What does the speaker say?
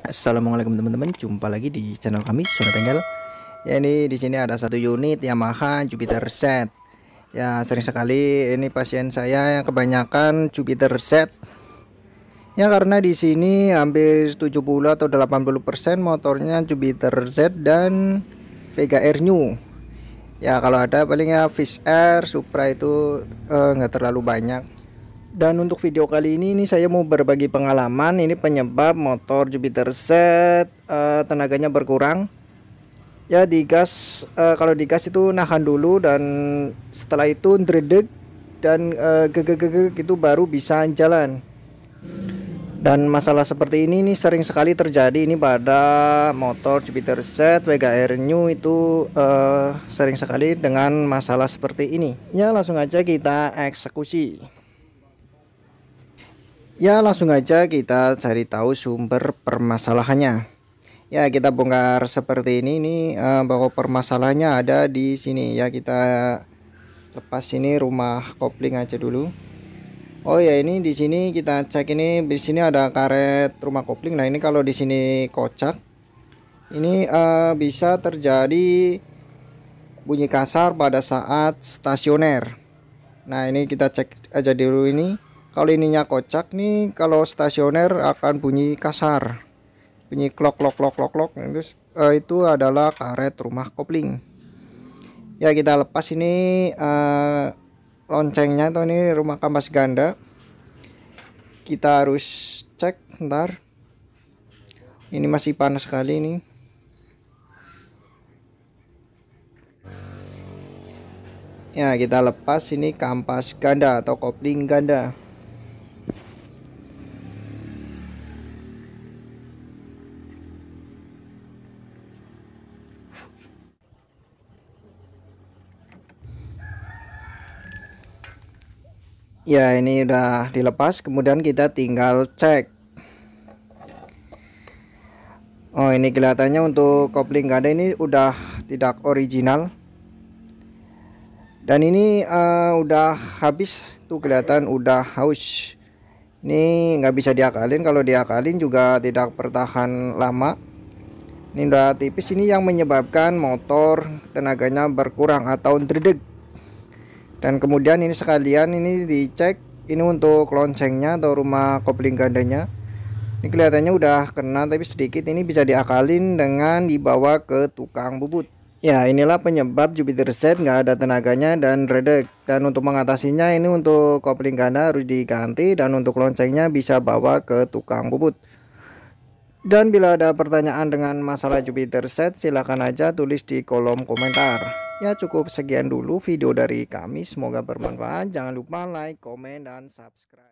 Assalamualaikum teman-teman, jumpa lagi di channel kami Surat Tenggel. Ya ini di sini ada satu unit Yamaha Jupiter Z. Ya sering sekali ini pasien saya yang kebanyakan Jupiter Z. Ya karena di sini hampir 70 atau 80% motornya Jupiter Z dan Vega Air New. Ya kalau ada palingnya ya Fish Air, Supra itu eh, nggak eh, terlalu banyak dan untuk video kali ini, ini saya mau berbagi pengalaman. Ini penyebab motor Jupiter Z uh, tenaganya berkurang. Ya di gas, uh, kalau di gas itu nahan dulu dan setelah itu dredeg dan uh, itu baru bisa jalan. Dan masalah seperti ini ini sering sekali terjadi ini pada motor Jupiter Z Vega Air New itu uh, sering sekali dengan masalah seperti ini. Ya langsung aja kita eksekusi. Ya langsung aja kita cari tahu sumber permasalahannya. Ya kita bongkar seperti ini ini uh, bahwa permasalahannya ada di sini ya kita lepas ini rumah kopling aja dulu. Oh ya ini di sini kita cek ini di sini ada karet rumah kopling. Nah ini kalau di sini kocak ini uh, bisa terjadi bunyi kasar pada saat stasioner. Nah ini kita cek aja dulu ini kalau ininya kocak nih kalau stasioner akan bunyi kasar bunyi klok klok klok klok klok itu uh, eh, itu adalah karet rumah kopling ya kita lepas ini uh, loncengnya atau ini rumah kampas ganda kita harus cek ntar ini masih panas sekali ini ya kita lepas ini kampas ganda atau kopling ganda ya ini udah dilepas kemudian kita tinggal cek Oh ini kelihatannya untuk kopling ganda ini udah tidak original dan ini uh, udah habis tuh kelihatan udah haus ini nggak bisa diakalin kalau diakalin juga tidak bertahan lama ini udah tipis ini yang menyebabkan motor tenaganya berkurang atau dredeg dan kemudian ini sekalian ini dicek ini untuk loncengnya atau rumah kopling gandanya ini kelihatannya udah kena tapi sedikit ini bisa diakalin dengan dibawa ke tukang bubut ya inilah penyebab Jupiter Z nggak ada tenaganya dan redek dan untuk mengatasinya ini untuk kopling ganda harus diganti dan untuk loncengnya bisa bawa ke tukang bubut dan bila ada pertanyaan dengan masalah Jupiter set, silahkan aja tulis di kolom komentar. Ya cukup sekian dulu video dari kami, semoga bermanfaat. Jangan lupa like, komen, dan subscribe.